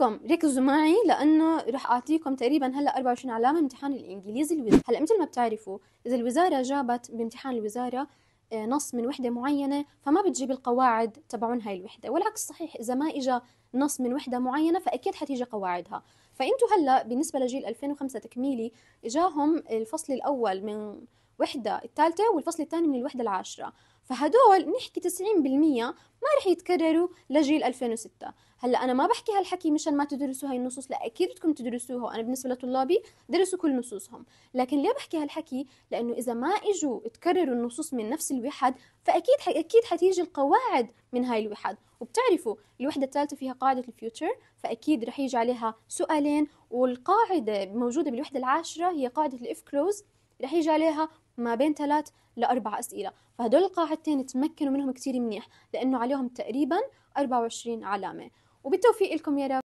لكم ركزوا معي لانه رح اعطيكم تقريبا هلا 24 علامه امتحان الانجليزي الوزاره هلا مثل ما بتعرفوا اذا الوزاره جابت بامتحان الوزاره آه، نص من وحده معينه فما بتجيب القواعد تبعون هاي الوحده والعكس صحيح اذا ما اجى نص من وحده معينه فاكيد حتيجي قواعدها فانتوا هلا بالنسبه لجيل 2005 تكميلي اجاهم الفصل الاول من وحده الثالثه والفصل الثاني من الوحده العاشره فهدول نحكي 90% ما رح يتكرروا لجيل 2006 هلا انا ما بحكي هالحكي مشان ما تدرسوا هاي النصوص لا اكيد بدكم تدرسوها انا بالنسبه لطلابي درسوا كل نصوصهم لكن ليه بحكي هالحكي لانه اذا ما اجوا تكرروا النصوص من نفس الوحد فاكيد اكيد حتيجي القواعد من هاي الوحد وبتعرفوا الوحده الثالثه فيها قاعده الفيوتشر فاكيد رح يجي عليها سؤالين والقاعده موجوده بالوحده العاشره هي قاعده الاف كلوز رح يجي عليها ما بين ثلاث لأربع أسئلة فهدول القاعدتين تمكنوا منهم كتير منيح لأنه عليهم تقريبا 24 علامة وبالتوفيق لكم يا رب